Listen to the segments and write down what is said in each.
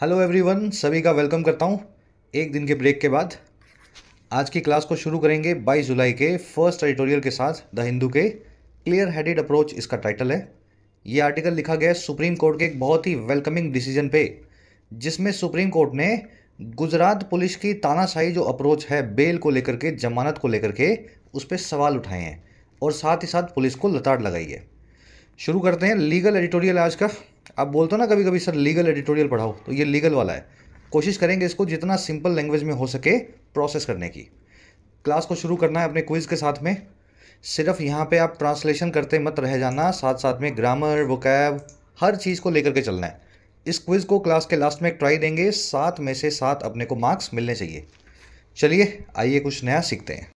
Hello everyone सभी का welcome करता हूँ एक दिन के ब्रेक के बाद आज की क्लास को शुरू करेंगे 22 जुलाई के फर्स्ट एडिटोरियल के साथ द हिंदू के क्लियर हेडेड अप्रोच इसका टाइटल है ये आर्टिकल लिखा गया है सुप्रीम कोर्ट के एक बहुत ही वेलकमिंग डिसीजन पे जिसमें सुप्रीम कोर्ट ने गुजरात पुलिस की तानाशाही जो अप्रोच है बेल को लेकर के जमानत को लेकर के उस पर सवाल उठाए हैं और साथ ही साथ पुलिस को लताड़ लगाई है शुरू करते हैं लीगल एडिटोरियल आज का आप बोलते हो ना कभी कभी सर लीगल एडिटोरियल पढ़ाओ तो ये लीगल वाला है कोशिश करेंगे इसको जितना सिंपल लैंग्वेज में हो सके प्रोसेस करने की क्लास को शुरू करना है अपने क्विज़ के साथ में सिर्फ यहाँ पे आप ट्रांसलेशन करते मत रह जाना साथ साथ में ग्रामर वोकैब हर चीज़ को लेकर के चलना है इस क्विज़ को क्लास के लास्ट में एक ट्राई देंगे सात में से सात अपने को मार्क्स मिलने चाहिए चलिए आइए कुछ नया सीखते हैं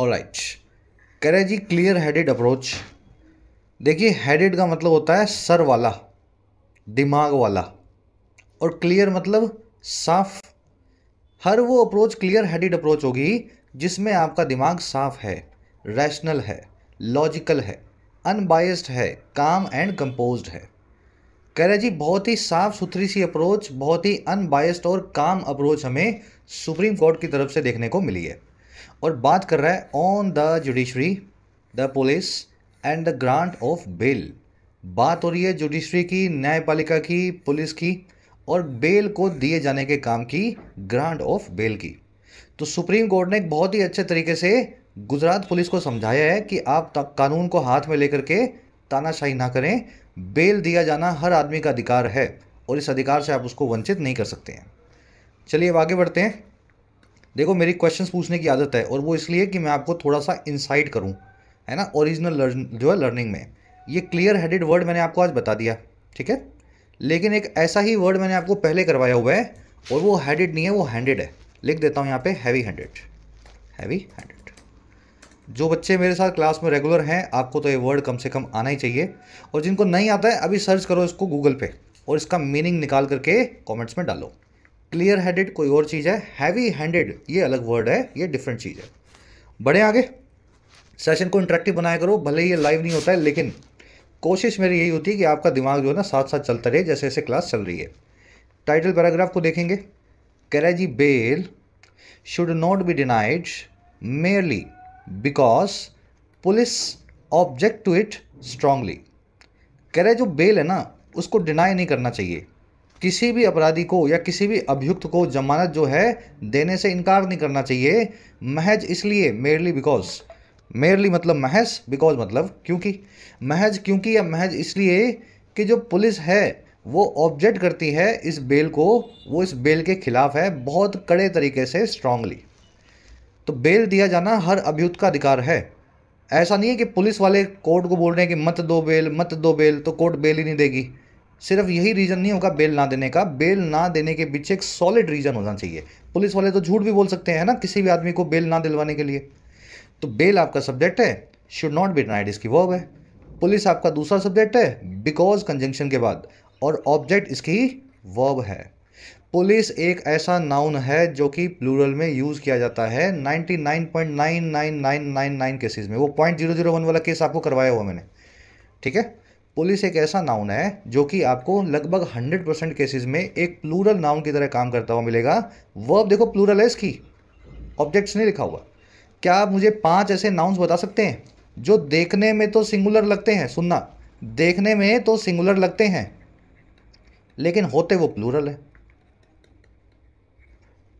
राइट कह रहे जी क्लियर हेडेड अप्रोच देखिए हेडेड का मतलब होता है सर वाला दिमाग वाला और क्लियर मतलब साफ हर वो अप्रोच क्लियर हेडेड अप्रोच होगी जिसमें आपका दिमाग साफ है रैशनल है लॉजिकल है अनबायस्ड है काम एंड कंपोज है कह रहे जी बहुत ही साफ सुथरी सी अप्रोच बहुत ही अनबायस्ड और काम अप्रोच हमें सुप्रीम कोर्ट की तरफ से देखने को मिली है और बात कर रहा है on the judiciary the police and the grant of bail बात हो रही है जुडिशरी की न्यायपालिका की पुलिस की और बेल को दिए जाने के काम की ग्रांट ऑफ बेल की तो सुप्रीम कोर्ट ने एक बहुत ही अच्छे तरीके से गुजरात पुलिस को समझाया है कि आप कानून को हाथ में लेकर के तानाशाही ना करें बेल दिया जाना हर आदमी का अधिकार है और इस अधिकार से आप उसको वंचित नहीं कर सकते हैं चलिए अब आगे बढ़ते हैं देखो मेरी क्वेश्चंस पूछने की आदत है और वो इसलिए कि मैं आपको थोड़ा सा इंसाइट करूँ है ना ओरिजिनल लर्न जो है लर्निंग में ये क्लियर हेडेड वर्ड मैंने आपको आज बता दिया ठीक है लेकिन एक ऐसा ही वर्ड मैंने आपको पहले करवाया हुआ है और वो हैडेड नहीं है वो हैंडेड है लिख देता हूँ यहाँ पे हैवी हैंडेड हैवी हैंडेड जो बच्चे मेरे साथ क्लास में रेगुलर हैं आपको तो ये वर्ड कम से कम आना ही चाहिए और जिनको नहीं आता है अभी सर्च करो इसको गूगल पे और इसका मीनिंग निकाल करके कमेंट्स में डालो क्लियर हेडेड कोई और चीज़ है हैवी हैंडेड ये अलग वर्ड है ये डिफरेंट चीज़ है बढ़े आगे सेशन को इंटरेक्टिव बनाया करो भले ये लाइव नहीं होता है लेकिन कोशिश मेरी यही होती है कि आपका दिमाग जो है ना साथ साथ चलता रहे जैसे जैसे क्लास चल रही है टाइटल पैराग्राफ को देखेंगे कैरेजी bail should not be denied merely because police object to it strongly कह रहे जो बेल है ना उसको डिनाई नहीं करना चाहिए किसी भी अपराधी को या किसी भी अभियुक्त को जमानत जो है देने से इनकार नहीं करना चाहिए महज इसलिए मेरली बिकॉज मेरली मतलब महज बिकॉज मतलब क्योंकि महज क्योंकि या महज इसलिए कि जो पुलिस है वो ऑब्जेक्ट करती है इस बेल को वो इस बेल के खिलाफ है बहुत कड़े तरीके से स्ट्रांगली तो बेल दिया जाना हर अभियुक्त का अधिकार है ऐसा नहीं है कि पुलिस वाले कोर्ट को बोल रहे हैं कि मत दो बेल मत दो बेल तो कोर्ट बेल ही नहीं देगी सिर्फ यही रीज़न नहीं होगा बेल ना देने का बेल ना देने के पीछे एक सॉलिड रीज़न होना चाहिए पुलिस वाले तो झूठ भी बोल सकते हैं ना किसी भी आदमी को बेल ना दिलवाने के लिए तो बेल आपका सब्जेक्ट है शुड नॉट बी डिनाइड इसकी वर्ब है पुलिस आपका दूसरा सब्जेक्ट है बिकॉज कंजंक्शन के बाद और ऑब्जेक्ट इसकी वर्ब है पुलिस एक ऐसा नाउन है जो कि प्लूरल में यूज़ किया जाता है 99.99999 केसेस में वो पॉइंट जीरो जीरो वन वाला केस आपको करवाया हुआ मैंने ठीक है पुलिस एक ऐसा नाउन है जो कि आपको लगभग 100 परसेंट केसेज में एक प्लूरल नाउन की तरह काम करता हुआ मिलेगा वर्ब देखो प्लूरल है इसकी ऑब्जेक्ट्स नहीं लिखा हुआ क्या आप मुझे पांच ऐसे नाउन्स बता सकते हैं जो देखने में तो सिंगुलर लगते हैं सुनना देखने में तो सिंगुलर लगते हैं लेकिन होते वो प्लूरल है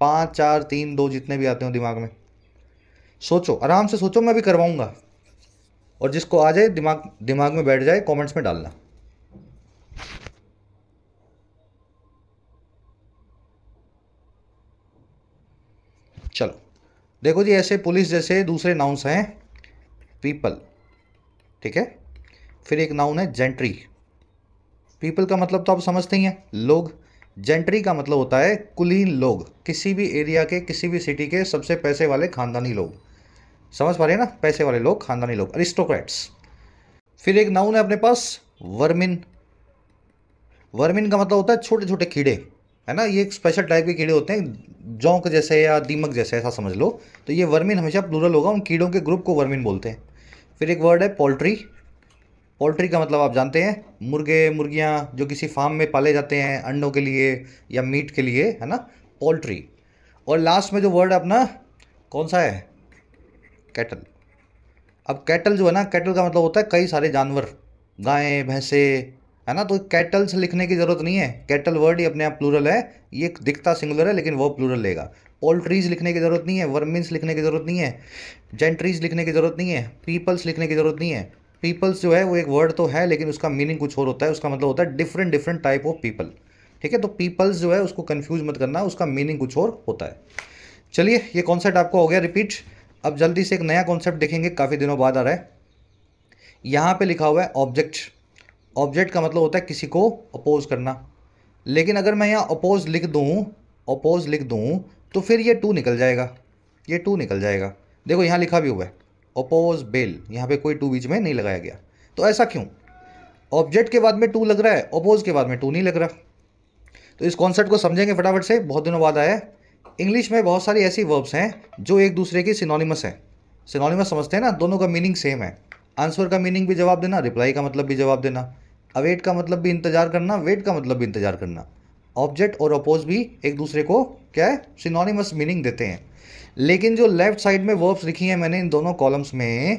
पाँच चार तीन दो जितने भी आते हो दिमाग में सोचो आराम से सोचो मैं भी करवाऊंगा और जिसको आ जाए दिमाग दिमाग में बैठ जाए कमेंट्स में डालना चलो देखो जी ऐसे पुलिस जैसे दूसरे नाउन्स हैं पीपल ठीक है फिर एक नाउन है जेंट्री पीपल का मतलब तो आप समझते ही हैं लोग जेंट्री का मतलब होता है कुलीन लोग किसी भी एरिया के किसी भी सिटी के सबसे पैसे वाले खानदानी लोग समझ पा रहे हैं ना पैसे वाले लोग खानदानी लोग अरिस्टोक्रेट्स फिर एक नाउन है अपने पास वर्मिन वर्मिन का मतलब होता है छोटे छोटे कीड़े है ना ये एक स्पेशल टाइप के कीड़े होते हैं जौंक जैसे या दीमक जैसे ऐसा समझ लो तो ये वर्मिन हमेशा प्लूरल होगा उन कीड़ों के ग्रुप को वर्मिन बोलते हैं फिर एक वर्ड है पोल्ट्री पोल्ट्री का मतलब आप जानते हैं मुर्गे मुर्गियाँ जो किसी फार्म में पाले जाते हैं अंडों के लिए या मीट के लिए है ना पोल्ट्री और लास्ट में जो वर्ड है अपना कौन सा है कैटल अब कैटल जो है ना कैटल का मतलब होता है कई सारे जानवर गायें भैंसे है ना तो कैटल्स लिखने की ज़रूरत नहीं है कैटल वर्ड ही अपने आप प्लूरल है ये दिखता सिंगुलर है लेकिन वो प्लूरल लेगा पोल्ट्रीज लिखने की ज़रूरत नहीं है वर्मिन्स लिखने की ज़रूरत नहीं है जेंट्रीज लिखने की ज़रूरत नहीं है पीपल्स लिखने की ज़रूरत नहीं है पीपल्स जो है वो एक वर्ड तो है लेकिन उसका मीनिंग कुछ और होता है उसका मतलब होता है different different type of people ठीक है तो पीपल्स जो है उसको कन्फ्यूज मत करना उसका मीनिंग कुछ और होता है चलिए ये कॉन्सेप्ट आपको हो गया रिपीट अब जल्दी से एक नया कॉन्सेप्ट देखेंगे काफ़ी दिनों बाद आ रहा है यहाँ पे लिखा हुआ है ऑब्जेक्ट ऑब्जेक्ट का मतलब होता है किसी को अपोज करना लेकिन अगर मैं यहाँ अपोज लिख दूँ अपोज लिख दूँ तो फिर ये टू निकल जाएगा ये टू निकल जाएगा देखो यहाँ लिखा भी हुआ है अपोज बेल यहाँ पर कोई टू बीच में नहीं लगाया गया तो ऐसा क्यों ऑब्जेक्ट के बाद में टू लग रहा है अपोज के बाद में टू नहीं लग रहा तो इस कॉन्सेप्ट को समझेंगे फटाफट से बहुत दिनों बाद आया है इंग्लिश में बहुत सारी ऐसी वर्ब्स हैं जो एक दूसरे की सिनोनिमस हैं सिनोनिमस समझते हैं ना दोनों का मीनिंग सेम है आंसर का मीनिंग भी जवाब देना रिप्लाई का मतलब भी जवाब देना अवेट का मतलब भी इंतजार करना वेट का मतलब भी इंतजार करना ऑब्जेक्ट और अपोज भी एक दूसरे को क्या है सिनोनिमस मीनिंग देते हैं लेकिन जो लेफ्ट साइड में वर्ब्स लिखी हैं मैंने इन दोनों कॉलम्स में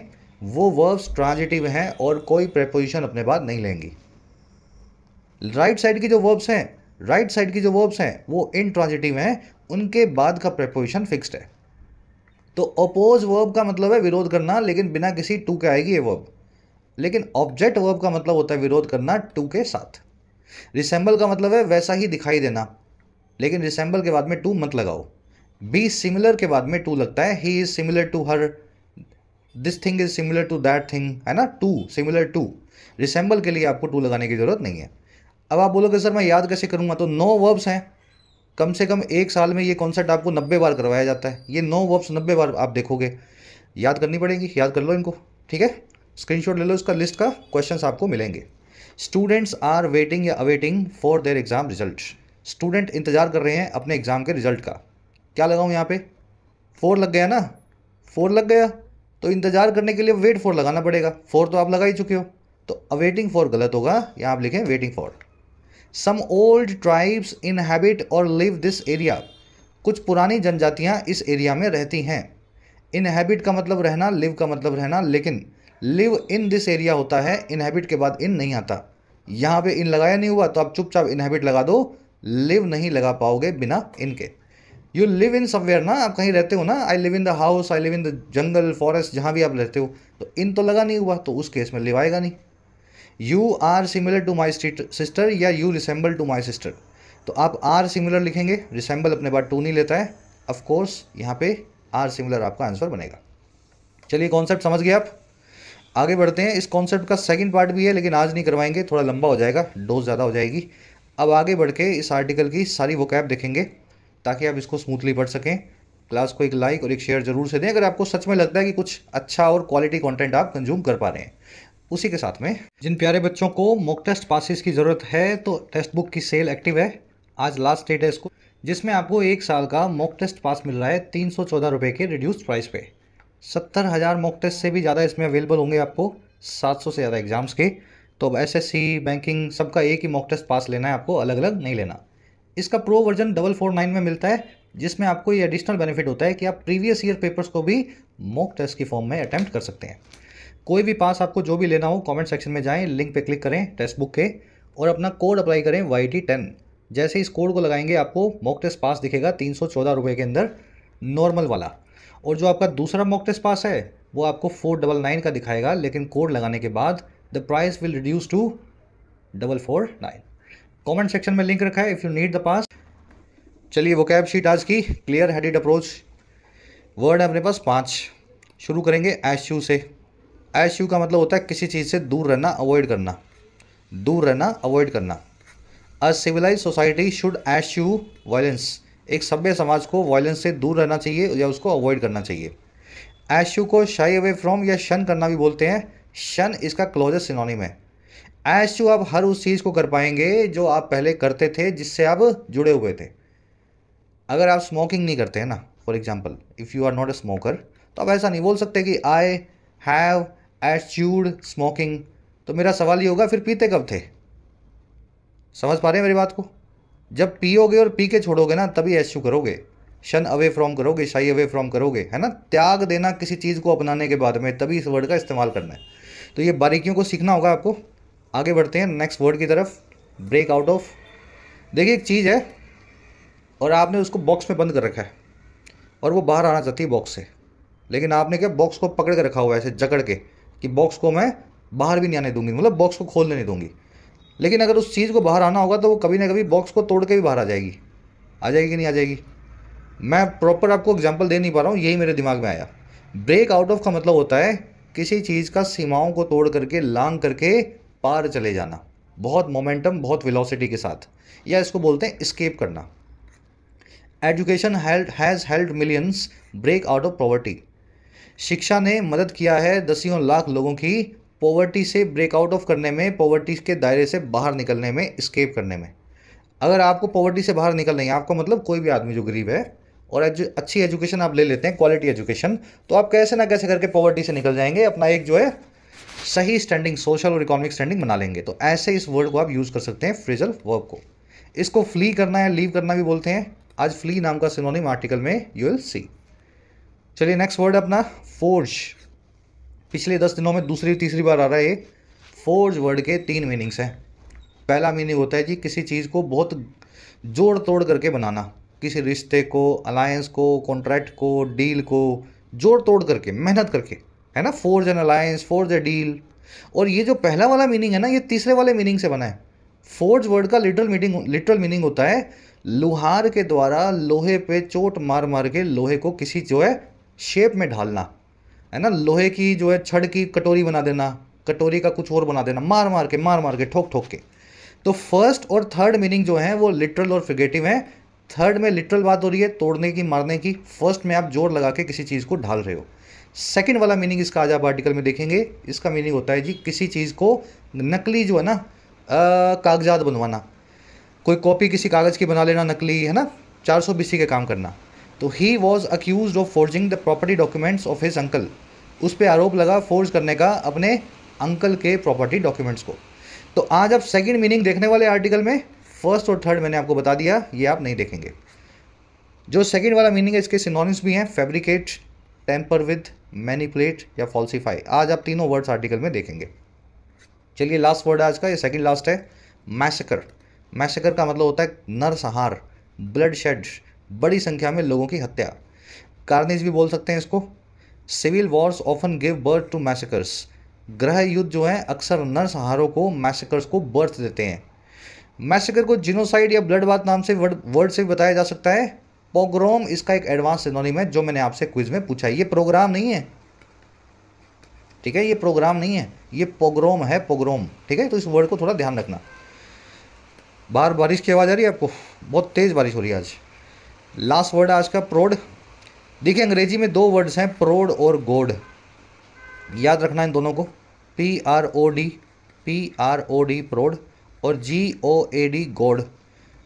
वो वर्ब्स ट्रांजिटिव हैं और कोई प्रेपोजिशन अपने बाद नहीं लेंगी राइट right साइड की जो वर्ब्स हैं राइट साइड की जो वर्ब्स हैं वो इन ट्रांजिटिव हैं उनके बाद का प्रपोजिशन फिक्स्ड है तो अपोज वर्ब का मतलब है विरोध करना लेकिन बिना किसी टू के आएगी ये वर्ब लेकिन ऑब्जेक्ट वर्ब का मतलब होता है विरोध करना टू के साथ रिसेंबल का मतलब है वैसा ही दिखाई देना लेकिन रिसेंबल के बाद में टू मत लगाओ बी सिमिलर के बाद में टू लगता है he is similar to her this thing is similar to that thing है ना टू सिमिलर टू रिसेंबल के लिए आपको टू लगाने की जरूरत नहीं है अब आप बोलोगे सर मैं याद कैसे करूंगा तो नो वर्ब्स हैं कम से कम एक साल में ये कॉन्सर्ट आपको नब्बे बार करवाया जाता है ये नौ वर्ब्स नब्बे बार आप देखोगे याद करनी पड़ेगी याद कर लो इनको ठीक है स्क्रीनशॉट ले लो इसका लिस्ट का क्वेश्चंस आपको मिलेंगे स्टूडेंट्स आर वेटिंग या awaiting for their exam result student इंतजार कर रहे हैं अपने एग्जाम के रिजल्ट का क्या लगाऊँ यहाँ पे फोर लग गया ना फोर लग गया तो इंतजार करने के लिए वेट फॉर लगाना पड़ेगा फोर तो आप लगा ही चुके हो तो अवेटिंग फॉर गलत होगा यहाँ आप लिखें waiting for some old tribes inhabit और लिव दिस एरिया कुछ पुरानी जनजातियाँ इस एरिया में रहती हैं इनहेबिट का मतलब रहना लिव का मतलब रहना लेकिन लिव इन दिस एरिया होता है इनहेबिट के बाद इन नहीं आता यहाँ पे इन लगाया नहीं हुआ तो आप चुपचाप इनहेबिट लगा दो लिव नहीं लगा पाओगे बिना इनके यू लिव इन समवेयर ना आप कहीं रहते हो ना I live in the house I live in the jungle forest जहाँ भी आप रहते हो तो इन तो लगा नहीं हुआ तो उस केस में लिव आएगा नहीं you are similar to my sister या you resemble to my sister तो आप आर सिमिलर लिखेंगे रिसेंबल अपने बाद टू नहीं लेता है ऑफकोर्स यहाँ पे आर सिमिलर आपका आंसर बनेगा चलिए कॉन्सेप्ट समझ गए आप आगे बढ़ते हैं इस कॉन्सेप्ट का सेकेंड पार्ट भी है लेकिन आज नहीं करवाएंगे थोड़ा लंबा हो जाएगा डोज ज़्यादा हो जाएगी अब आगे बढ़ के इस आर्टिकल की सारी वो देखेंगे ताकि आप इसको स्मूथली पढ़ सकें क्लास को एक लाइक और एक शेयर जरूर से दें अगर आपको सच में लगता है कि कुछ अच्छा और क्वालिटी कंटेंट आप कंज्यूम कर पा रहे हैं उसी के साथ में जिन प्यारे बच्चों को मॉक टेस्ट पासिस की ज़रूरत है तो टेस्ट बुक की सेल एक्टिव है आज लास्ट डेट है इसको जिसमें आपको एक साल का मॉक टेस्ट पास मिल रहा है तीन सौ चौदह रुपये के रिड्यूस प्राइस पे सत्तर हज़ार मॉक टेस्ट से भी ज़्यादा इसमें अवेलेबल होंगे आपको सात सौ से ज़्यादा एग्जाम्स के तो अब एस बैंकिंग सबका एक ही मॉक टेस्ट पास लेना है आपको अलग अलग नहीं लेना इसका pro version double four nine में मिलता है जिसमें आपको ये एडिशनल बेनिफिट होता है कि आप प्रीवियस ईयर पेपर्स को भी मॉक टेस्ट की फॉर्म में अटैम्प्ट कर सकते हैं कोई भी पास आपको जो भी लेना हो कमेंट सेक्शन में जाएं लिंक पे क्लिक करें टेस्ट बुक के और अपना कोड अप्लाई करें वाई टी टेन जैसे इस कोड को लगाएंगे आपको मॉक टेस्ट पास दिखेगा तीन सौ चौदह रुपये के अंदर नॉर्मल वाला और जो आपका दूसरा मॉक टेस्ट पास है वो आपको फोर डबल नाइन का दिखाएगा लेकिन कोड लगाने के बाद the price will reduce to double four nine comment section में लिंक रखा है if you need the pass चलिए वो कैब शीट आज की क्लियर हेडेड अप्रोच वर्ड है अपने पास पाँच शुरू करेंगे एश यू से यू का मतलब होता है किसी चीज़ से दूर रहना अवॉइड करना दूर रहना अवॉइड करना a civilise society should you violence एक सभ्य समाज को वायलेंस से दूर रहना चाहिए या उसको अवॉइड करना चाहिए यू को शाई अवे फ्रॉम या शन करना भी बोलते हैं शन इसका क्लोजेस्ट सिनोनिम है यू आप हर उस चीज़ को कर पाएंगे जो आप पहले करते थे जिससे आप जुड़े हुए थे अगर आप स्मोकिंग नहीं करते हैं ना for example if you are not a smoker तो आप ऐसा नहीं बोल सकते कि आई हैव एटीट्यूड स्मोकिंग तो मेरा सवाल ये होगा फिर पीते कब थे समझ पा रहे हैं मेरी बात को जब पियोगे और पी के छोड़ोगे ना तभी एस करोगे शन अवे फ्रॉम करोगे शाही अवे फ्रॉम करोगे है ना त्याग देना किसी चीज़ को अपनाने के बाद में तभी इस वर्ड का इस्तेमाल करना है तो ये बारीकियों को सीखना होगा आपको आगे बढ़ते हैं नेक्स्ट वर्ड की तरफ ब्रेक आउट ऑफ देखिए एक चीज़ है और आपने उसको बॉक्स में बंद कर रखा है और वो बाहर आना चाहती है बॉक्स से लेकिन आपने क्या बॉक्स को पकड़ के रखा हुआ है ऐसे जकड़ के कि बॉक्स को मैं बाहर भी नहीं आने दूंगी मतलब बॉक्स को खोलने नहीं दूंगी लेकिन अगर उस चीज़ को बाहर आना होगा तो वो कभी ना कभी बॉक्स को तोड़ के भी बाहर आ जाएगी आ जाएगी कि नहीं आ जाएगी मैं प्रॉपर आपको एग्जाम्पल दे नहीं पा रहा हूँ यही मेरे दिमाग में आया ब्रेक आउट ऑफ का मतलब होता है किसी चीज़ का सीमाओं को तोड़ करके लांग करके पार चले जाना बहुत मोमेंटम बहुत वेलोसिटी के साथ या इसको बोलते हैं स्केप करना education held has held millions break out of poverty शिक्षा ने मदद किया है दसियों लाख लोगों की पॉवर्टी से ब्रेकआउट ऑफ करने में पॉवर्टी के दायरे से बाहर निकलने में स्केप करने में अगर आपको पॉवर्टी से बाहर निकलना है आपको मतलब कोई भी आदमी जो गरीब है और एजु, अच्छी एजुकेशन आप ले लेते हैं क्वालिटी एजुकेशन तो आप कैसे ना कैसे करके पॉवर्टी से निकल जाएंगे अपना एक जो है सही स्टैंडिंग सोशल और इकोनॉमिक स्टैंडिंग बना लेंगे तो ऐसे इस वर्ड को आप यूज़ कर सकते हैं फ्रिजल वर्ब को इसको फ्ली करना है लीव करना भी बोलते हैं आज फ्ली नाम का सिनोनिम आर्टिकल में यू विल सी चलिए नेक्स्ट वर्ड अपना फोर्ज पिछले दस दिनों में दूसरी तीसरी बार आ रहा है ये फोर्ज वर्ड के तीन मीनिंग्स हैं पहला मीनिंग होता है जी किसी चीज़ को बहुत जोड़ तोड़ करके बनाना किसी रिश्ते को अलायंस को कॉन्ट्रैक्ट को डील को जोड़ तोड़ करके मेहनत करके है ना forge an alliance forge a deal और ये जो पहला वाला मीनिंग है ना ये तीसरे वाले मीनिंग से बना है फोर्ज वर्ड का लिटरल मीनिंग लिटरल मीनिंग होता है लोहार के द्वारा लोहे पे चोट मार मार के लोहे को किसी जो है शेप में ढालना है ना लोहे की जो है छड़ की कटोरी बना देना कटोरी का कुछ और बना देना मार मार के मार मार के ठोक ठोक के तो फर्स्ट और थर्ड मीनिंग जो है वो लिटरल और फिगेटिव है थर्ड में लिटरल बात हो रही है तोड़ने की मारने की फर्स्ट में आप जोर लगा के किसी चीज़ को ढाल रहे हो सेकेंड वाला मीनिंग इसका आज आप आर्टिकल में देखेंगे इसका मीनिंग होता है जी किसी चीज़ को नकली जो है ना कागजात बनवाना कोई कॉपी किसी कागज़ की बना लेना नकली है ना चार सौ बीसी के काम करना तो he was accuse of forging the property documents of his uncle उस पर आरोप लगा फोर्ज करने का अपने अंकल के प्रॉपर्टी डॉक्यूमेंट्स को तो आज आप सेकेंड मीनिंग देखने वाले आर्टिकल में फर्स्ट और थर्ड मैंने आपको बता दिया ये आप नहीं देखेंगे जो सेकेंड वाला मीनिंग है इसके सिनोनिम्स भी हैं फेब्रिकेट टेम्पर विथ मैनिपुलेट या फॉल्सीफाई आज आप तीनों वर्ड्स आर्टिकल में देखेंगे चलिए लास्ट वर्ड आज का ये सेकेंड लास्ट है मैसेकर मैसेकर का मतलब होता है नरसंहार ब्लड शेड बड़ी संख्या में लोगों की हत्या कार्नेज भी बोल सकते हैं इसको civil wars often give birth to massacres ग्रह युद्ध जो है अक्सर नरसंहारों को मैसेकर्स को बर्थ देते हैं मैसेकर को जिनोसाइड या ब्लड बात नाम से वर्ड वर्ड से बताया जा सकता है पोग्रोम इसका एक एडवांस सिनोनिम है जो मैंने आपसे क्विज में पूछा ये प्रोग्राम नहीं है ठीक है ये प्रोग्राम नहीं है ये पोग्रोम है पोग्रोम ठीक है तो इस वर्ड को थोड़ा ध्यान रखना बाहर बारिश की आवाज़ आ रही है आपको बहुत तेज़ बारिश हो रही है आज लास्ट वर्ड आज का प्रोड देखिए अंग्रेजी में दो वर्ड्स हैं प्रोड और गोड याद रखना इन दोनों को P R O D P R O D prod और जी ओ ए डी गोड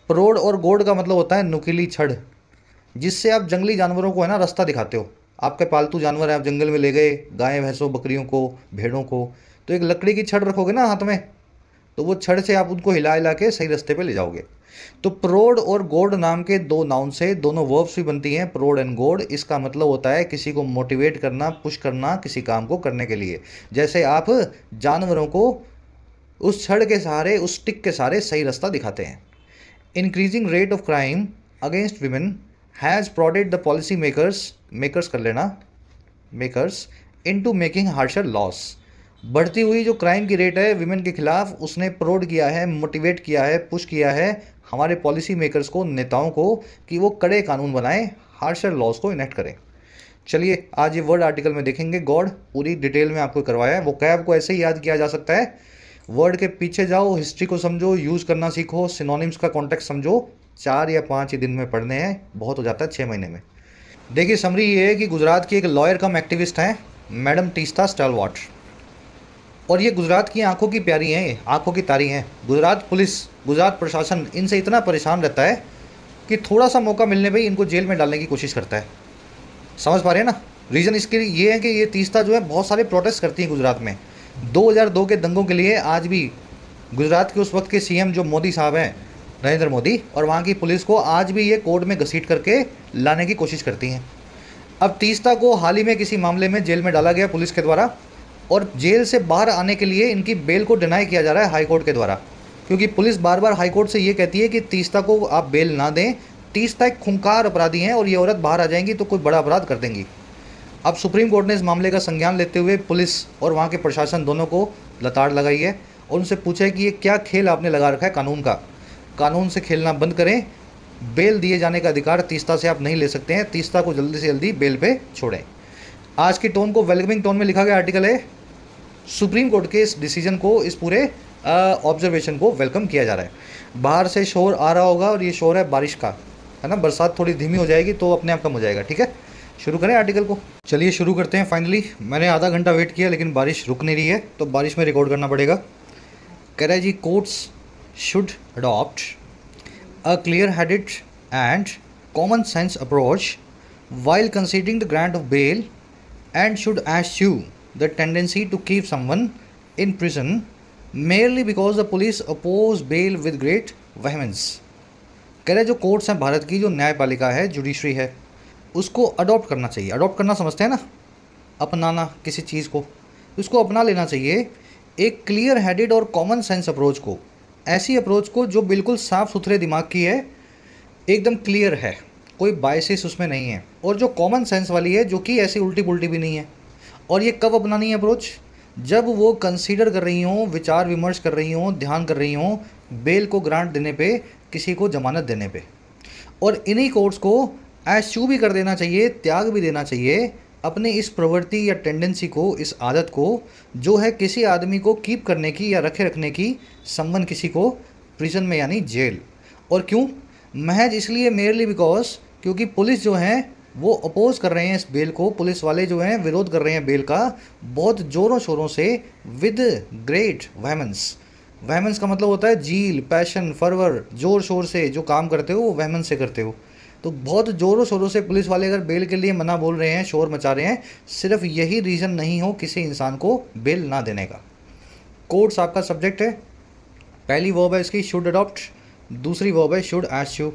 प्रोड और गोड का मतलब होता है नुकीली छड़ जिससे आप जंगली जानवरों को है ना रास्ता दिखाते हो आपके पालतू जानवर हैं आप जंगल में ले गए गायें भैंसों बकरियों को भेड़ों को तो एक लकड़ी की छड़ रखोगे ना हाथ में तो वो छड़ से आप उनको हिला हिला के सही रास्ते पे ले जाओगे तो प्रोड और गोड नाम के दो नाउन से दोनों वर्ब्स भी बनती हैं प्रोड एंड गोड इसका मतलब होता है किसी को मोटिवेट करना पुश करना किसी काम को करने के लिए जैसे आप जानवरों को उस छड़ के सहारे उस स्टिक के सहारे सही रास्ता दिखाते हैं increasing rate of crime against women has prodded the policy makers makers कर लेना makers into making harsher laws बढ़ती हुई जो क्राइम की रेट है वीमेन के खिलाफ उसने प्रोड किया है मोटिवेट किया है पुश किया है हमारे पॉलिसी मेकर्स को नेताओं को कि वो कड़े कानून बनाएं हार्शर लॉज को इनेक्ट करें चलिए आज ये वर्ड आर्टिकल में देखेंगे गॉड पूरी डिटेल में आपको करवाया है वो कैब को ऐसे ही याद किया जा सकता है वर्ड के पीछे जाओ हिस्ट्री को समझो यूज़ करना सीखो सिनोनिम्स का कॉन्टेक्ट समझो चार या पाँच ही दिन में पढ़ने हैं बहुत हो जाता है छः महीने में देखिए समरी ये है कि गुजरात की एक लॉयर कम एक्टिविस्ट हैं मैडम टीस्ता स्टालवाट और ये गुजरात की आंखों की प्यारी हैं आंखों की तारी हैं गुजरात पुलिस गुजरात प्रशासन इनसे इतना परेशान रहता है कि थोड़ा सा मौका मिलने पर इनको जेल में डालने की कोशिश करता है समझ पा रहे हैं ना रीज़न इसके लिए ये है कि ये तीसता जो है बहुत सारे प्रोटेस्ट करती हैं गुजरात में 2002 के दंगों के लिए आज भी गुजरात के उस वक्त के सीएम जो मोदी साहब हैं नरेंद्र मोदी और वहाँ की पुलिस को आज भी ये कोर्ट में घसीट करके लाने की कोशिश करती हैं अब तीसता को हाल ही में किसी मामले में जेल में डाला गया पुलिस के द्वारा और जेल से बाहर आने के लिए इनकी बेल को डिनाई किया जा रहा है हाईकोर्ट के द्वारा क्योंकि पुलिस बार बार हाईकोर्ट से ये कहती है कि तीसता को आप बेल ना दें तीसता एक खुंकार अपराधी हैं और ये औरत बाहर आ जाएंगी तो कोई बड़ा अपराध कर देंगी अब सुप्रीम कोर्ट ने इस मामले का संज्ञान लेते हुए पुलिस और वहाँ के प्रशासन दोनों को लताड़ लगाई है और उनसे पूछा है कि ये क्या खेल आपने लगा रखा है कानून का कानून से खेलना बंद करें बेल दिए जाने का अधिकार तीस्ता से आप नहीं ले सकते हैं तीस्ता को जल्दी से जल्दी बेल पे छोड़ें आज की टोन को वेलकमिंग टोन में लिखा गया आर्टिकल है सुप्रीम कोर्ट के इस डिसीजन को इस पूरे ऑब्जर्वेशन को वेलकम किया जा रहा है बाहर से शोर आ रहा होगा और ये शोर है बारिश का है ना बरसात थोड़ी धीमी हो जाएगी तो अपने आप कम हो जाएगा ठीक है शुरू करें आर्टिकल को चलिए शुरू करते हैं फाइनली मैंने आधा घंटा वेट किया लेकिन बारिश रुक नहीं रही है तो बारिश में रिकॉर्ड करना पड़ेगा कह रहे जी courts should adopt a clear headed and common sense approach while considering the grant of bail and should eschew the tendency to keep someone in prison merely because the police oppose bail with great vehemence. कह रहे जो courts हैं भारत की जो न्यायपालिका है judiciary है उसको अडॉप्ट करना चाहिए अडॉप्ट करना समझते हैं ना अपनाना किसी चीज़ को उसको अपना लेना चाहिए एक क्लियर हेडेड और कॉमन सेंस अप्रोच को ऐसी अप्रोच को जो बिल्कुल साफ़ सुथरे दिमाग की है एकदम क्लियर है कोई बायसेस उसमें नहीं है और जो कॉमन सेंस वाली है जो कि ऐसी उल्टी पुल्टी भी नहीं है और ये कब अपनानी है अप्रोच जब वो कंसीडर कर रही हों विचार विमर्श कर रही हों ध्यान कर रही हों बेल को ग्रांट देने पे किसी को जमानत देने पे और इन्हीं कोर्ट्स को एश्यू भी कर देना चाहिए त्याग भी देना चाहिए अपने इस प्रवृत्ति या टेंडेंसी को इस आदत को जो है किसी आदमी को कीप करने की या रखे रखने की संबंध किसी को प्रिजन में यानी जेल और क्यों महज इसलिए मेयरली बिकॉज क्योंकि पुलिस जो है वो अपोज कर रहे हैं इस बेल को पुलिस वाले जो हैं विरोध कर रहे हैं बेल का बहुत ज़ोरों शोरों से विद ग्रेट वैमन्स वैमन्स का मतलब होता है झील पैशन फरवर ज़ोर शोर से जो काम करते हो वो वहमेंस से करते हो तो बहुत ज़ोरों शोरों से पुलिस वाले अगर बेल के लिए मना बोल रहे हैं शोर मचा रहे हैं सिर्फ यही रीज़न नहीं हो किसी इंसान को बेल ना देने का कोर्ट्स आपका सब्जेक्ट है पहली वर्ब है इसकी शुड अडॉप्ट दूसरी वर्ब है शुड एश यू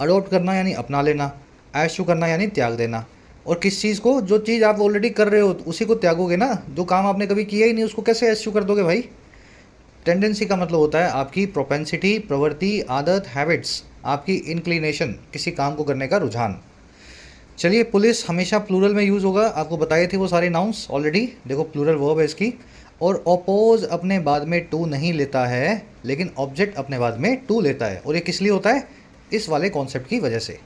अडॉप्ट करना यानी अपना लेना आयशु करना यानी त्याग देना और किस चीज़ को जो चीज़ आप ऑलरेडी कर रहे हो उसी को त्यागोगे ना जो काम आपने कभी किया ही नहीं उसको कैसे एस्यू कर दोगे भाई टेंडेंसी का मतलब होता है आपकी प्रोपेंसिटी प्रवृत्ति आदत हैबिट्स आपकी इंक्लिनेशन किसी काम को करने का रुझान चलिए पुलिस हमेशा प्लूरल में यूज़ होगा आपको बताए थे वो सारे नाउंस ऑलरेडी देखो प्लूरल वर्ब है इसकी और ओपोज अपने बाद में टू नहीं लेता है लेकिन ऑब्जेक्ट अपने बाद में टू लेता है और ये किस लिए होता है इस वाले कॉन्सेप्ट की वजह से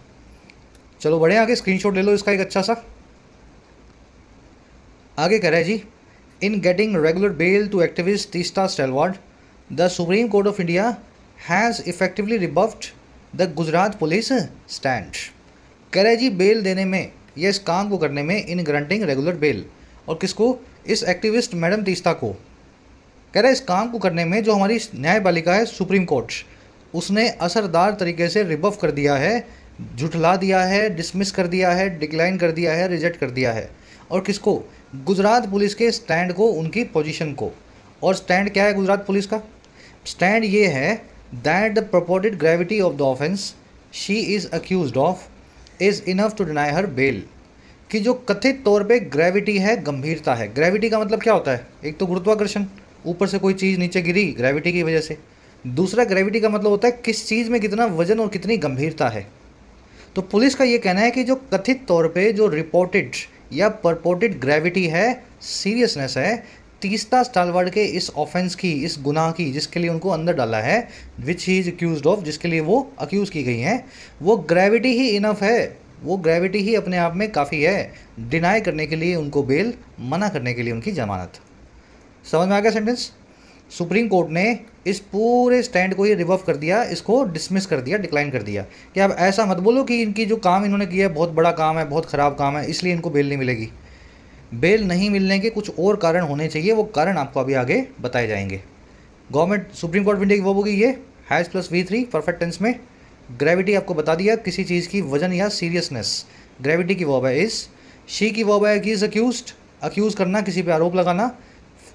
चलो बढ़े आगे स्क्रीनशॉट ले लो इसका एक अच्छा सा आगे कह रहे जी in getting regular bail to activist Teesta Setalvad the Supreme Court of India has effectively rebuffed the Gujarat police stand कह रहे जी बेल देने में या इस काम को करने में इन ग्रंटिंग रेगुलर बेल और किसको इस एक्टिविस्ट मैडम तीस्ता को कह रहे इस काम को करने में जो हमारी न्यायपालिका है सुप्रीम कोर्ट उसने असरदार तरीके से रिबव कर दिया है जुटला दिया है डिसमिस कर दिया है डिक्लाइन कर दिया है रिजेक्ट कर दिया है और किसको गुजरात पुलिस के स्टैंड को उनकी पोजीशन को और स्टैंड क्या है गुजरात पुलिस का स्टैंड ये है that the purported gravity of the offence she is accused of is enough to deny her bail कि जो कथित तौर पे ग्रेविटी है गंभीरता है ग्रेविटी का मतलब क्या होता है एक तो गुरुत्वाकर्षण ऊपर से कोई चीज़ नीचे गिरी ग्रेविटी की वजह से दूसरा ग्रेविटी का मतलब होता है किस चीज़ में कितना वजन और कितनी गंभीरता है तो पुलिस का ये कहना है कि जो कथित तौर पे जो रिपोर्टेड या परपोर्टेड ग्रेविटी है सीरियसनेस है तीसता स्टालवर्ड के इस ऑफेंस की इस गुनाह की जिसके लिए उनको अंदर डाला है which she is accused of जिसके लिए वो अक्यूज़ की गई हैं वो ग्रेविटी ही इनफ है वो ग्रेविटी ही अपने आप में काफ़ी है डिनाई करने के लिए उनको बेल मना करने के लिए उनकी जमानत समझ में आ गया सेंटेंस सुप्रीम कोर्ट ने इस पूरे स्टैंड को ही रिवर्व कर दिया इसको डिसमिस कर दिया डिक्लाइन कर दिया कि आप ऐसा मत बोलो कि इनकी जो काम इन्होंने किया है बहुत बड़ा काम है बहुत ख़राब काम है इसलिए इनको बेल नहीं मिलेगी बेल नहीं मिलने के कुछ और कारण होने चाहिए वो कारण आपको अभी आगे बताए जाएंगे government Supreme Court of India की वो होगी ये has plus V three perfect tense में ग्रेविटी आपको बता दिया किसी चीज़ की वजन या सीरियसनेस ग्रेविटी की वॉब है इस शी की वॉब है कि इज़ अक्यूज अक्यूज़ करना किसी पे आरोप लगाना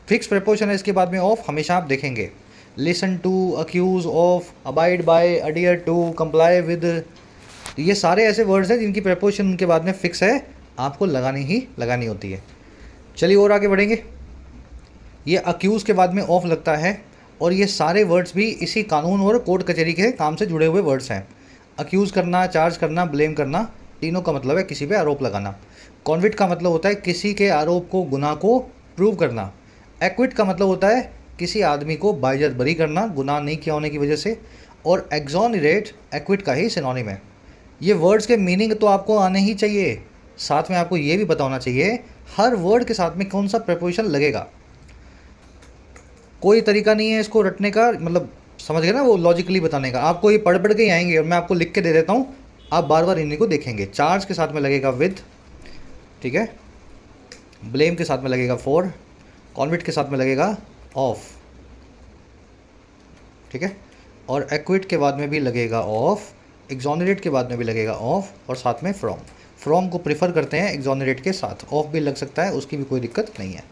फिक्स प्रपोशन है इसके बाद में ऑफ हमेशा आप देखेंगे listen to accused of abide by adhere to comply with ये सारे ऐसे वर्ड्स हैं जिनकी प्रपोशन उनके बाद में फिक्स है आपको लगानी ही लगानी होती है चलिए और आगे बढ़ेंगे ये अक्यूज़ के बाद में ऑफ लगता है और ये सारे वर्ड्स भी इसी कानून और कोर्ट कचहरी के काम से जुड़े हुए वर्ड्स हैं अक्यूज़ करना चार्ज करना ब्लेम करना तीनों का मतलब है किसी पे आरोप लगाना कॉन्विट का मतलब होता है किसी के आरोप को गुनाह को प्रूव करना एक्विट का मतलब होता है किसी आदमी को बाइजत बरी करना गुनाह नहीं किया होने की वजह से और एग्जॉनरेट एक्विट का ही सिनोनिम है ये वर्ड्स के मीनिंग तो आपको आने ही चाहिए साथ में आपको ये भी बताना चाहिए हर वर्ड के साथ में कौन सा प्रपोजिशन लगेगा कोई तरीका नहीं है इसको रटने का मतलब समझ गए ना वो लॉजिकली बताने का आपको ये पढ़ पढ़ के ही आएंगे और मैं आपको लिख के दे देता हूँ आप बार बार इन्हीं को देखेंगे चार्ज के साथ में लगेगा विद ठीक है ब्लेम के साथ में लगेगा फोर कॉन्विट के साथ में लगेगा ऑफ ठीक है और एक्विट के बाद में भी लगेगा ऑफ एग्जॉनरेट के बाद में भी लगेगा ऑफ और साथ में फ्रॉम फ्रॉम को प्रेफर करते हैं एग्जॉनरेट के साथ ऑफ भी लग सकता है उसकी भी कोई दिक्कत नहीं है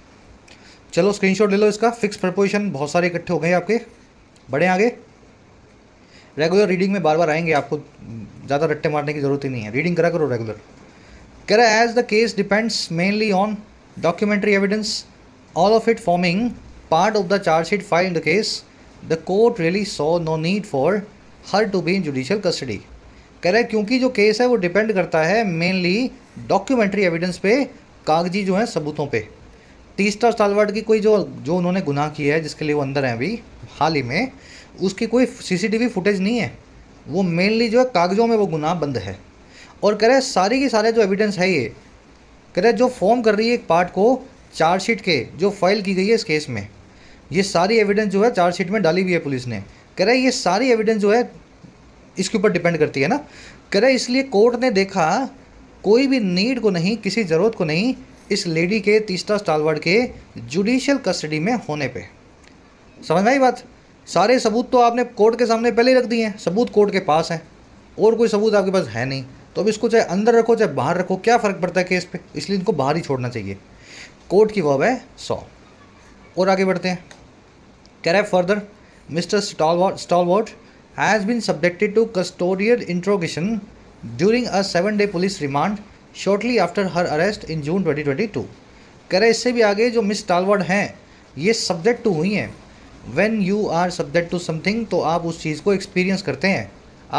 चलो स्क्रीनशॉट ले लो इसका फिक्स प्रपोजिशन बहुत सारे इकट्ठे हो गए आपके बड़े आगे रेगुलर रीडिंग में बार बार आएंगे आपको ज़्यादा रट्टे मारने की ज़रूरत ही नहीं है रीडिंग करा करो रेगुलर कह रहा as the case depends mainly on documentary evidence all of it forming part of the charge sheet filed in the case, the court really saw no need for her to be in judicial custody. कह रहा है क्योंकि जो case है वो depend करता है mainly documentary evidence पे कागजी जो है सबूतों पे तीसरा सालवाड की कोई जो जो उन्होंने गुनाह किया है जिसके लिए वो अंदर हैं अभी हाल ही में उसकी कोई सीसीटीवी फुटेज नहीं है वो मेनली जो है कागजों में वो गुनाह बंद है और कह रहे सारी की सारे जो एविडेंस है ये कह रहे जो फॉर्म कर रही है एक पार्ट को चार्जशीट के जो फाइल की गई है इस केस में ये सारी एविडेंस जो है चार्जशीट में डाली हुई है पुलिस ने कह रहा है ये सारी एविडेंस जो है इसके ऊपर डिपेंड करती है ना कह रहा है इसलिए कोर्ट ने देखा कोई भी नीड को नहीं किसी ज़रूरत को नहीं इस लेडी के तीसरा स्टालवर्ड के जुडिशियल कस्टडी में होने पे समझ में आई बात सारे सबूत तो आपने कोर्ट के सामने पहले ही रख दिए हैं सबूत कोर्ट के पास हैं और कोई सबूत आपके पास है नहीं तो अब इसको चाहे अंदर रखो चाहे बाहर रखो क्या फ़र्क पड़ता है केस पे इसलिए इनको बाहर ही छोड़ना चाहिए कोर्ट की वर्ब है सॉ और आगे बढ़ते हैं कह रहे है फर्दर मिस्टर स्टॉल Setalvad has been subjected to custodial interrogation during a seven day police remand shortly after her arrest in June 2022 कह रहे इससे भी आगे जो मिस स्टॉलवर्ट हैं ये सब्जेक्ट टू हुई हैं when you are subject to something तो आप उस चीज़ को एक्सपीरियंस करते हैं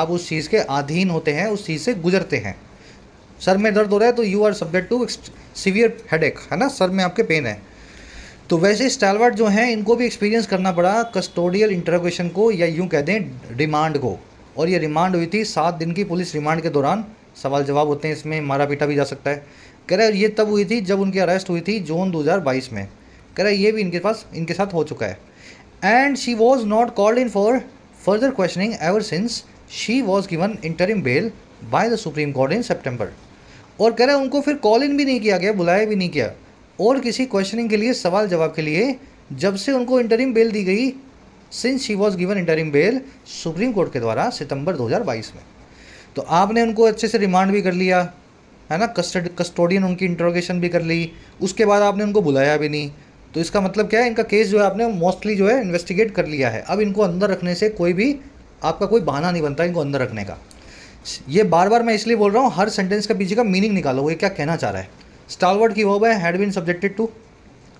आप उस चीज़ के अधीन होते हैं उस चीज़ से गुजरते हैं सर में दर्द हो रहा है तो you are subject to severe head है ना सर में आपके पेन है तो वैसे स्टैलवर्ट जो हैं इनको भी एक्सपीरियंस करना पड़ा कस्टोडियल इंटरोगेशन को या यूँ कह दें रिमांड को और ये रिमांड हुई थी सात दिन की पुलिस रिमांड के दौरान सवाल जवाब होते हैं इसमें मारा पीटा भी जा सकता है कह रहे ये तब हुई थी जब उनकी अरेस्ट हुई थी जून 2022 में कह रहे ये भी इनके पास इनके साथ हो चुका है and she was not called in for further questioning ever since she was given interim bail by the Supreme Court in September और कह रहा उनको फिर कॉल इन भी नहीं किया गया बुलाया भी नहीं किया और किसी क्वेश्चनिंग के लिए सवाल जवाब के लिए जब से उनको इंटरिम बेल दी गई since she was given interim bail Supreme Court के द्वारा सितंबर 2022 में तो आपने उनको अच्छे से रिमांड भी कर लिया है ना कस्टड कस्टोडियन उनकी इंट्रोगेशन भी कर ली उसके बाद आपने उनको बुलाया भी नहीं तो इसका मतलब क्या है इनका केस जो है आपने मोस्टली जो है इन्वेस्टिगेट कर लिया है अब इनको अंदर रखने से कोई भी आपका कोई बहाना नहीं बनता इनको अंदर रखने का ये बार बार मैं इसलिए बोल रहा हूँ हर सेंटेंस के पीछे का मीनिंग निकालो ये क्या कहना चाह रहा है स्टालवर्ड की वर्ब है had been subjected to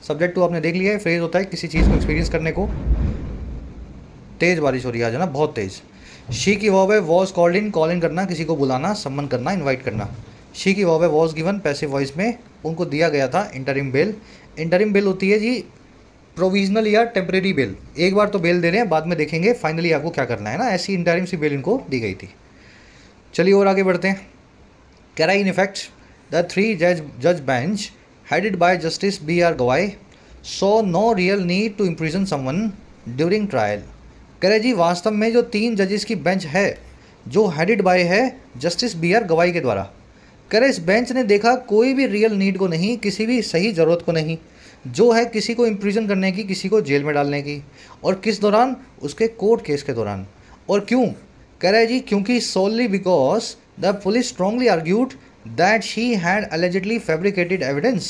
subject to आपने देख लिया है फ्रेज होता है किसी चीज़ को एक्सपीरियंस करने को तेज़ बारिश हो रही है आज ना बहुत तेज़ शी की वॉब है was called in call in करना किसी को बुलाना सम्मन करना इनवाइट करना शी की वॉब है वॉज गिवन पैसे वॉइस में उनको दिया गया था इंटरिम बेल इंटरिम बेल होती है जी प्रोविजनल या टेम्परेरी बेल एक बार तो बेल दे रहे हैं बाद में देखेंगे फाइनली आपको क्या करना है ना ऐसी इंटरिम सी बेल इनको दी गई थी चलिए और आगे बढ़ते हैं कह रहा है इन इफेक्ट द थ्री जज जज bench headed by justice B R गवाई so no real need to imprison someone during trial कह रहे जी वास्तव में जो तीन जजेस की बेंच है जो हेडेड बाय है जस्टिस बी आर गवाई के द्वारा कह रहे इस बेंच ने देखा कोई भी रियल नीड को नहीं किसी भी सही ज़रूरत को नहीं जो है किसी को इम्प्रिजन करने की किसी को जेल में डालने की और किस दौरान उसके कोर्ट केस के दौरान और क्यों कह रहा है जी क्योंकि solely because the police strongly argued that she had allegedly fabricated evidence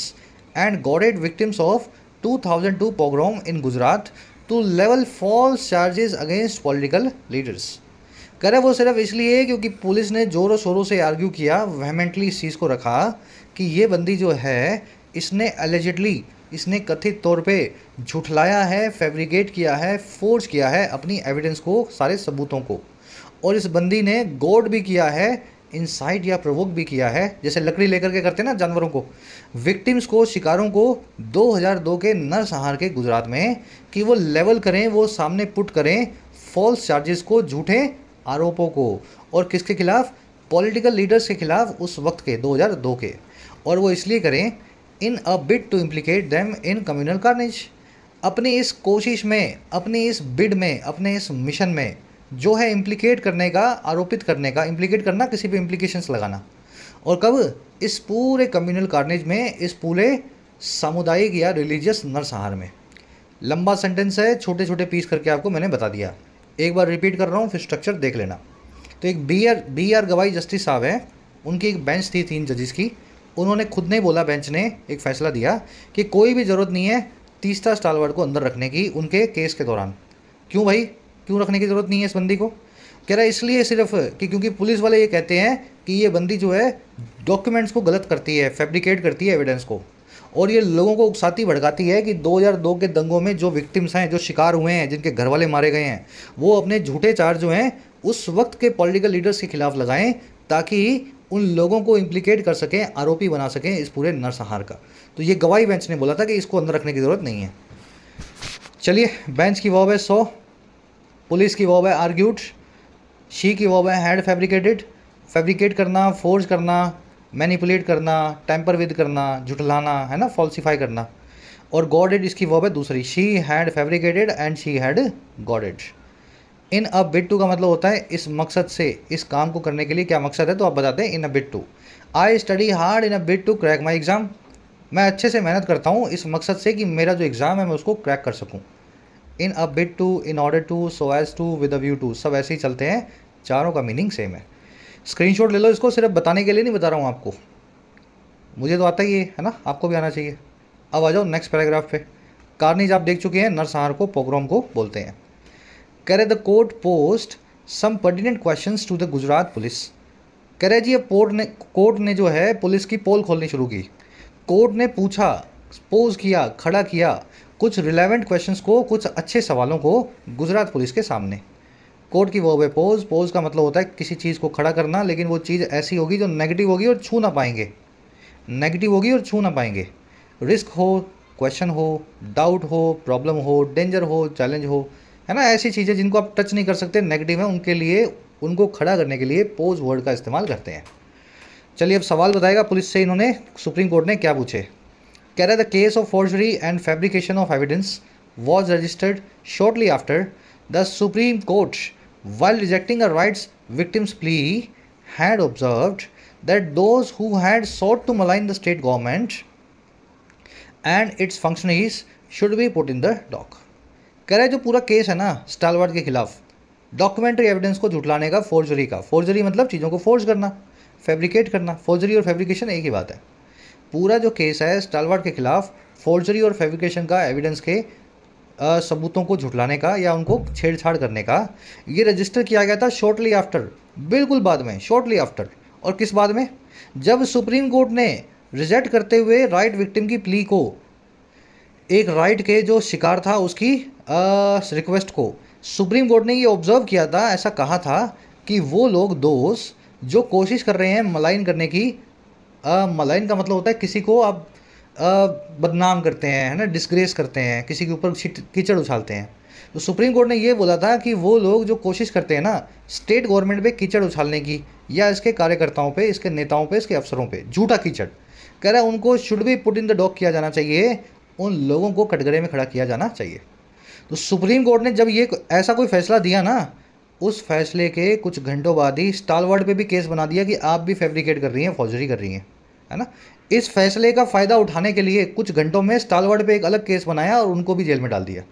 and goaded victims of 2002 pogrom in Gujarat to level false charges against political leaders कह रहे वो सिर्फ इसलिए क्योंकि पुलिस ने जोरों शोरों से आर्ग्यू किया वहमेंटली इस चीज़ को रखा कि ये बंदी जो है इसने एलिजिडली इसने कथित तौर पे झुठलाया है फैब्रिकेट किया है फोर्स किया है अपनी एविडेंस को सारे सबूतों को और इस बंदी ने गोड भी किया है इंसाइट या प्रवोक भी किया है जैसे लकड़ी लेकर के करते हैं ना जानवरों को विक्टिम्स को शिकारों को 2002 के नरसंहार के गुजरात में कि वो लेवल करें वो सामने पुट करें फॉल्स चार्जेस को झूठे आरोपों को और किसके खिलाफ पॉलिटिकल लीडर्स के खिलाफ उस वक्त के 2002 के और वो इसलिए करें in a bid to implicate them in communal carnage अपनी इस कोशिश में अपनी इस बिड में अपने इस मिशन में जो है इम्प्लीकेट करने का आरोपित करने का इम्प्लीकेट करना किसी पे इम्प्लीकेशंस लगाना और कब इस पूरे कम्युनल कार्नेज में इस पूरे सामुदायिक या रिलीजियस नरसंहार में लंबा सेंटेंस है छोटे छोटे पीस करके आपको मैंने बता दिया एक बार रिपीट कर रहा हूँ फिर स्ट्रक्चर देख लेना तो एक बी आर बी आर गवाई जस्टिस साहब हैं उनकी एक बेंच थी तीन जजिस की उन्होंने खुद ने बोला बेंच ने एक फैसला दिया कि कोई भी ज़रूरत नहीं है तीसरा स्टालवर्ड को अंदर रखने की उनके केस के दौरान क्यों भाई क्यों रखने की ज़रूरत नहीं है इस बंदी को कह रहा है इसलिए सिर्फ कि क्योंकि पुलिस वाले ये कहते हैं कि ये बंदी जो है डॉक्यूमेंट्स को गलत करती है फैब्रिकेट करती है एविडेंस को और ये लोगों को उकसाती भड़काती है कि 2002 के दंगों में जो विक्टिम्स हैं जो शिकार हुए हैं जिनके घर वाले मारे गए हैं वो अपने झूठे चार्ज जो हैं उस वक्त के पॉलिटिकल लीडर्स के खिलाफ लगाएं ताकि उन लोगों को इम्प्लीकेट कर सकें आरोपी बना सकें इस पूरे नरसंहार का तो ये गवाही बेंच ने बोला था कि इसको अंदर रखने की ज़रूरत नहीं है चलिए बेंच की वॉब है सौ पुलिस की वॉब है आर्ग्यूड शी की वॉब है हैंड फैब्रिकेटेड फैब्रिकेट करना फोर्स करना मैनिपुलेट करना टेम्पर विद करना जुटलाना है ना फॉल्सिफाई करना और गॉडेड इसकी वॉब है दूसरी she had fabricated and she had goaded in a bid to का मतलब होता है इस मकसद से इस काम को करने के लिए क्या मकसद है तो आप बताते हैं in a bid to I study hard in a bid to crack my exam मैं अच्छे से मेहनत करता हूँ इस मकसद से कि मेरा जो एग्ज़ाम है मैं उसको क्रैक कर सकूँ in a bid to in order to so as to with a view to सब ऐसे ही चलते हैं चारों का मीनिंग सेम है स्क्रीनशॉट ले लो इसको सिर्फ बताने के लिए नहीं बता रहा हूँ आपको मुझे तो आता ही है ना आपको भी आना चाहिए अब आ जाओ नेक्स्ट पैराग्राफ पे कार्निज आप देख चुके हैं नरसंहार को पोग्राम को बोलते हैं करे the court posed some pertinent question to the Gujarat police करे जी अब पोर्ट ने कोर्ट ने जो है पुलिस की पोल खोलनी शुरू की कोर्ट ने पूछा पोज किया खड़ा किया कुछ रिलेवेंट क्वेश्चंस को कुछ अच्छे सवालों को गुजरात पुलिस के सामने कोर्ट की वो है पोज पोज का मतलब होता है किसी चीज़ को खड़ा करना लेकिन वो चीज़ ऐसी होगी जो नेगेटिव होगी और छू ना पाएंगे नेगेटिव होगी और छू ना पाएंगे रिस्क हो क्वेश्चन हो डाउट हो प्रॉब्लम हो डेंजर हो चैलेंज हो है ना ऐसी चीज़ें जिनको आप टच नहीं कर सकते नेगेटिव हैं उनके लिए उनको खड़ा करने के लिए पोज वर्ड का इस्तेमाल करते हैं चलिए अब सवाल बताएगा पुलिस से इन्होंने सुप्रीम कोर्ट ने क्या पूछे कह रहा है the case of forgery and fabrication of evidence was registered shortly after the Supreme Court while rejecting a riots victims plea had observed that those had sought to malign the state government and its its functionaries should be put in the dock कह रहे जो पूरा case है ना स्टालवर्ड के खिलाफ documentary evidence को झुटलाने का फोर्जरी का फोर्जरी मतलब चीज़ों को फोर्ज करना फैब्रिकेट करना फोर्जरी और फैब्रिकेशन एक ही बात है पूरा जो केस है स्टालवर्ड के खिलाफ फोर्जरी और फेब्रिकेशन का एविडेंस के आ, सबूतों को झुटलाने का या उनको छेड़छाड़ करने का ये रजिस्टर किया गया था शॉर्टली आफ्टर बिल्कुल बाद में शॉर्टली आफ्टर और किस बाद में जब सुप्रीम कोर्ट ने रिजेक्ट करते हुए राइट विक्टिम की प्ली को एक राइट के जो शिकार था उसकी रिक्वेस्ट को सुप्रीम कोर्ट ने ये ऑब्जर्व किया था ऐसा कहा था कि वो लोग दोस्त जो कोशिश कर रहे हैं मलाइन करने की मलाइन का मतलब होता है किसी को आप बदनाम करते हैं है ना डिस्ग्रेस करते हैं किसी के ऊपर कीचड़ उछालते हैं तो सुप्रीम कोर्ट ने ये बोला था कि वो लोग जो कोशिश करते हैं ना स्टेट गवर्नमेंट पे कीचड़ उछालने की या इसके कार्यकर्ताओं पे इसके नेताओं पे इसके अफसरों पे झूठा कीचड़ कह रहा है उनको should be put in the dock किया जाना चाहिए उन लोगों को कटघरे में खड़ा किया जाना चाहिए तो सुप्रीम कोर्ट ने जब ये ऐसा कोई फैसला दिया ना उस फैसले के कुछ घंटों बाद ही स्टालवर्ड पे भी केस बना दिया कि आप भी फैब्रिकेट कर रही हैं फौजरी कर रही हैं है ना इस फैसले का फ़ायदा उठाने के लिए कुछ घंटों में स्टालवर्ड पे एक अलग केस बनाया और उनको भी जेल में डाल दिया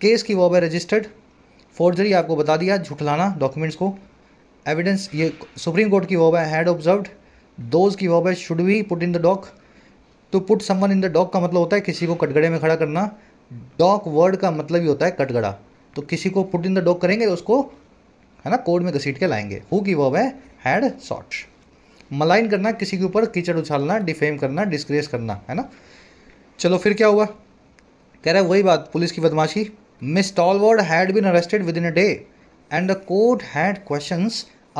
केस की वॉब है रजिस्टर्ड फोर्जरी आपको बता दिया झुठलाना डॉक्यूमेंट्स को एविडेंस ये सुप्रीम कोर्ट की वॉब हैड ऑब्जर्व्ड दोज की वॉब है should be put in the dock to put someone in the dock का मतलब होता है किसी को कटगड़े में खड़ा करना डॉक वर्ड का मतलब ही होता है कटगड़ा तो किसी को पुट इन द डॉक करेंगे तो उसको है ना कोर्ट में घसीट के लाएंगे हु की वॉब है हैड शॉट्स मलाइन करना किसी के ऊपर कीचड़ उछालना डिफेम करना डिस्क्रेस करना है ना चलो फिर क्या हुआ कह रहा है वही बात पुलिस की बदमाशी miss Setalvad had been arrested within a day and the court had question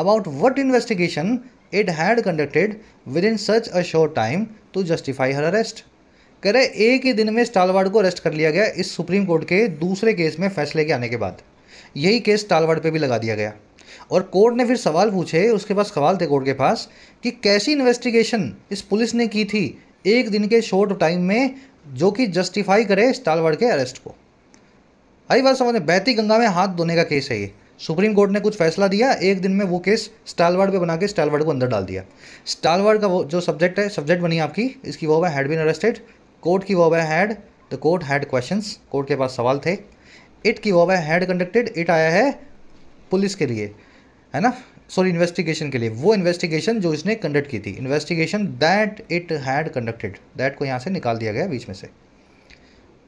about what investigation it had conducted within such a short time to justify her arrest कह रहे एक ही दिन में स्टालवाड को अरेस्ट कर लिया गया इस सुप्रीम कोर्ट के दूसरे केस में फैसले के आने के बाद यही केस स्टालवाड पे भी लगा दिया गया और कोर्ट ने फिर सवाल पूछे उसके पास सवाल थे कोर्ट के पास कि कैसी इन्वेस्टिगेशन इस पुलिस ने की थी एक दिन के शॉर्ट टाइम में जो कि जस्टिफाई करे स्टालवाड़ के अरेस्ट को आई बात समझ बैती बहती गंगा में हाथ धोने का केस है ये सुप्रीम कोर्ट ने कुछ फैसला दिया एक दिन में वो केस स्टालवाड़ पे बना के स्टालवाड़ को अंदर डाल दिया स्टालवाड़ का वो जो सब्जेक्ट है सब्जेक्ट बनी आपकी इसकी वो हैड बीन अरेस्टेड कोर्ट की वो है had the court had question court के पास सवाल थे इट की वो हैड कंडक्टेड इट आया है पुलिस के लिए है ना सॉरी इन्वेस्टिगेशन के लिए वो इन्वेस्टिगेशन जो इसने कंडक्ट की थी investigation that it had conducted that को यहाँ से निकाल दिया गया बीच में से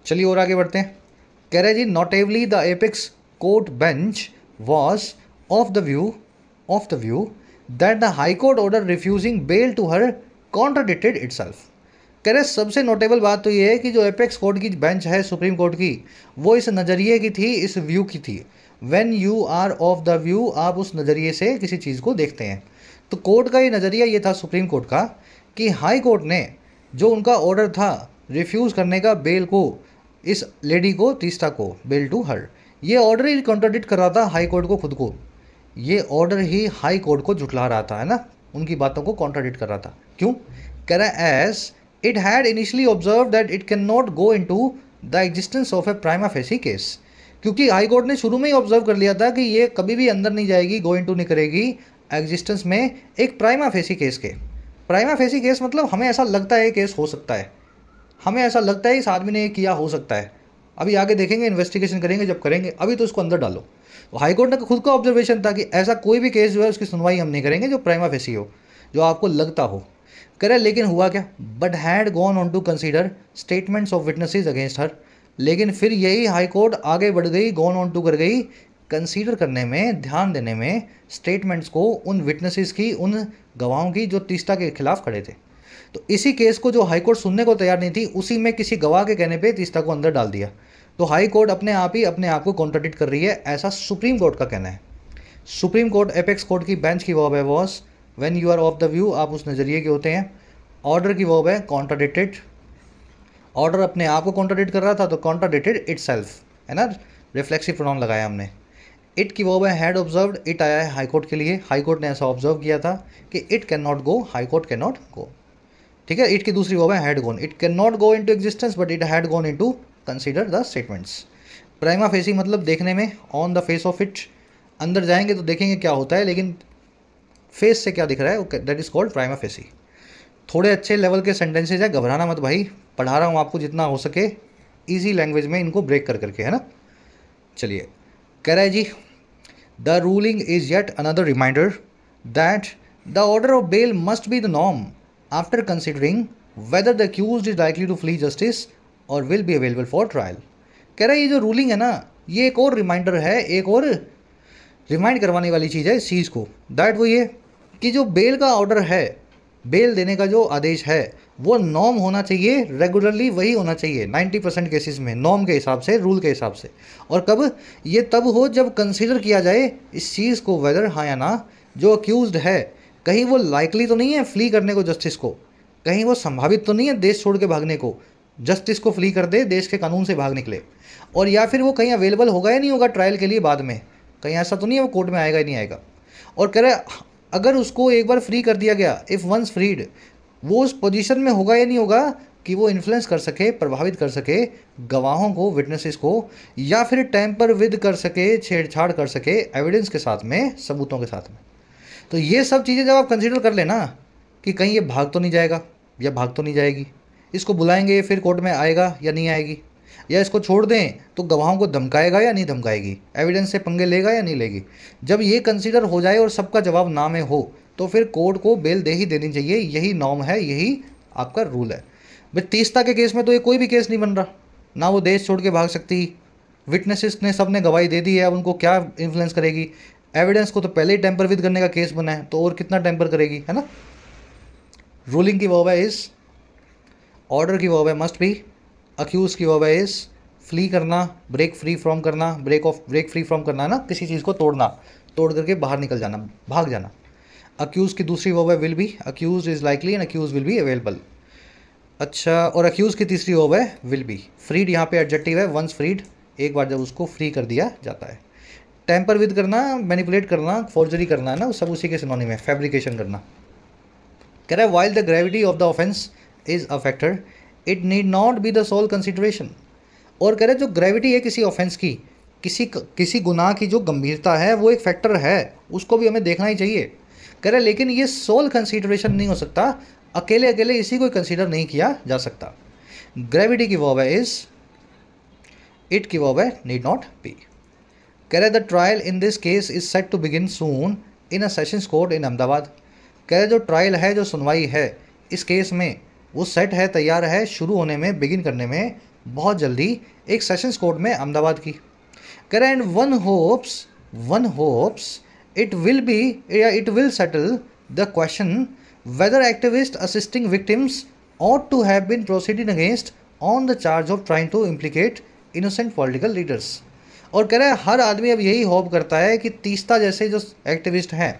चलिए और आगे बढ़ते हैं कह रहे जी notably the apex court bench was of the view of the view that the High Court order refusing bail to her contradicted itself कह रहे सबसे नोटेबल बात तो ये है कि जो एपेक्स कोर्ट की बेंच है सुप्रीम कोर्ट की वो इस नज़रिए की थी इस व्यू की थी when you are of the view आप उस नज़रिए से किसी चीज़ को देखते हैं तो कोर्ट का ये नज़रिया ये था सुप्रीम कोर्ट का कि हाई कोर्ट ने जो उनका ऑर्डर था रिफ्यूज़ करने का बेल को इस लेडी को तीस्ता को बेल टू हर ये ऑर्डर ही कॉन्ट्राडिक्ट कर रहा था हाई कोर्ट को खुद को ये ऑर्डर ही हाई कोर्ट को जुटला रहा था है ना उनकी बातों को कॉन्ट्राडिक्ट कर रहा था क्यों कह रहा है as initially observe that it can not go into the existence of a prima facie case क्योंकि हाई कोर्ट ने शुरू में ही ऑब्जर्व कर लिया था कि ये कभी भी अंदर नहीं जाएगी गो इन टू नहीं करेगी एग्जिस्टेंस में एक प्राइमा फेसी केस के प्राइमा फेसी केस मतलब हमें ऐसा लगता है केस हो सकता है हमें ऐसा लगता है इस आदमी ने ये किया हो सकता है अभी आगे देखेंगे इन्वेस्टिगेशन करेंगे जब करेंगे अभी तो उसको अंदर डालो तो हाईकोर्ट ने खुद का ऑब्जर्वेशन था कि ऐसा कोई भी केस जो है उसकी सुनवाई हम नहीं करेंगे जो प्राइमा फेसी हो जो आपको लगता हो करे लेकिन हुआ क्या but had gone on to consider statements of witnesses against her लेकिन फिर यही हाईकोर्ट आगे बढ़ गई गोन ऑन टू कर गई कंसीडर करने में ध्यान देने में स्टेटमेंट्स को उन विटनेसेस की उन गवाहों की जो तीस्ता के खिलाफ खड़े थे तो इसी केस को जो हाईकोर्ट सुनने को तैयार नहीं थी उसी में किसी गवाह के कहने पे तीस्ता को अंदर डाल दिया तो हाई कोर्ट अपने आप ही अपने आप को कॉन्ट्राडिक्ट कर रही है ऐसा सुप्रीम कोर्ट का कहना है सुप्रीम कोर्ट एपेक्स कोर्ट की बेंच की वॉब है was when you are of the view आप उस नज़रिए के होते हैं ऑर्डर की वॉब है कॉन्ट्राडिक्टेड ऑर्डर अपने आप को कॉन्ट्राडिक्ट कर रहा था तो कॉन्ट्राडिक्टेड इट सेल्फ है ना रिफ्लेक्सिव प्रोनाउन लगाया हमने इट की वो हैड ऑब्जर्व इट आया है हाई कोर्ट के लिए हाई कोर्ट ने ऐसा ऑब्जर्व किया था कि it can not go High Court can not go ठीक है इट की दूसरी वो है had gone it can not go into existence but it had gone into consider the statements prima facing मतलब देखने में on the face of it अंदर जाएंगे तो देखेंगे क्या होता है लेकिन फेस से क्या दिख रहा है that is called prima facie थोड़े अच्छे लेवल के सेंटेंसेज है घबराना मत भाई पढ़ा रहा हूँ आपको जितना हो सके ईजी लैंग्वेज में इनको ब्रेक कर करके है ना चलिए कह रहे है जी the ruling is yet another reminder that the order of bail must be the norm after considering whether the accused is likely to flee justice और will be available for trial कह रहा है ये जो रूलिंग है ना ये एक और रिमाइंडर है एक और रिमाइंड करवाने वाली चीज़ है इस चीज़ को दैट वो ये कि जो बेल का ऑर्डर है बेल देने का जो आदेश है वो नॉम होना चाहिए रेगुलरली वही होना चाहिए 90 परसेंट केसेस में नॉम के हिसाब से रूल के हिसाब से और कब ये तब हो जब कंसीडर किया जाए इस चीज़ को वेदर हाँ या ना जो अक्यूज़ है कहीं वो लाइकली तो नहीं है फ्ली करने को जस्टिस को कहीं वो संभावित तो नहीं है देश छोड़ के भागने को जस्टिस को फ्ली कर दे देश के कानून से भाग निकले और या फिर वो कहीं अवेलेबल होगा या नहीं होगा ट्रायल के लिए बाद में कहीं ऐसा तो नहीं है वो कोर्ट में आएगा ही नहीं आएगा और कह रहे अगर उसको एक बार फ्री कर दिया गया इफ़ वंस फ्रीड वो उस पोजीशन में होगा या नहीं होगा कि वो इन्फ्लुएंस कर सके प्रभावित कर सके गवाहों को विटनेसेस को या फिर टाइम पर विद कर सके छेड़छाड़ कर सके एविडेंस के साथ में सबूतों के साथ में तो ये सब चीज़ें जब आप कंसिडर कर लेना कि कहीं ये भाग तो नहीं जाएगा या भाग तो नहीं जाएगी इसको बुलाएंगे फिर कोर्ट में आएगा या नहीं आएगी या इसको छोड़ दें तो गवाहों को धमकाएगा या नहीं धमकाएगी एविडेंस से पंगे लेगा या नहीं लेगी जब ये कंसिडर हो जाए और सबका जवाब ना में हो तो फिर कोर्ट को बेल दे ही देनी चाहिए यही नॉर्म है यही आपका रूल है भाई तीसता के केस में तो ये कोई भी केस नहीं बन रहा ना वो देश छोड़ के भाग सकती विटनेसेस ने सब ने गवाही दे दी है अब उनको क्या इन्फ्लुएंस करेगी एविडेंस को तो पहले ही टेम्पर विद करने का केस बना है तो और कितना टेम्पर करेगी है ना रूलिंग की वॉब है इस ऑर्डर की वॉब है मस्ट बी अक्यूज़ की हुआ इस फ्ली करना ब्रेक फ्री फ्रॉम करना break of break free from करना ना किसी चीज़ को तोड़ना तोड़ करके बाहर निकल जाना भाग जाना अक्यूज़ की दूसरी वर्ब है will be accused is likely and accused will be available अच्छा और अक्यूज़ की तीसरी वर्ब है विल बी फ्रीड यहाँ पे एडजेक्टिव है वंस फ्रीड एक बार जब उसको फ्री कर दिया जाता है टेम्पर विद करना मैनिपुलेट करना फॉर्जरी करना है ना सब उसी के सिनोनी में फैब्रिकेशन करना कह रहा है while the gravity of the offence is a factor it need not be the sole consideration और कह रहे जो ग्रेविटी है किसी ऑफेंस की किसी किसी गुनाह की जो गंभीरता है वो एक फैक्टर है उसको भी हमें देखना ही चाहिए कह रहे लेकिन ये सोल कंसिडरेशन नहीं हो सकता अकेले अकेले इसी को कंसिडर नहीं किया जा सकता ग्रेविटी की वॉब है इज इट की वॉब है नीड नॉट बी कह रहे the trial in this case is set to begin soon in a sessions court in Ahmedabad कह रहे जो ट्रायल है जो सुनवाई है इस केस में वो सेट है तैयार है शुरू होने में बिगिन करने में बहुत जल्दी एक सेशंस कोर्ट में अहमदाबाद की कर and one hopes one hopes it will be या it will settle the question whether activist assisting victims ought to have been proceeding against on the charge of trying to implicate innocent political leaders और कह रहे हैं हर आदमी अब यही hope करता है कि तीस्ता जैसे जो एक्टिविस्ट हैं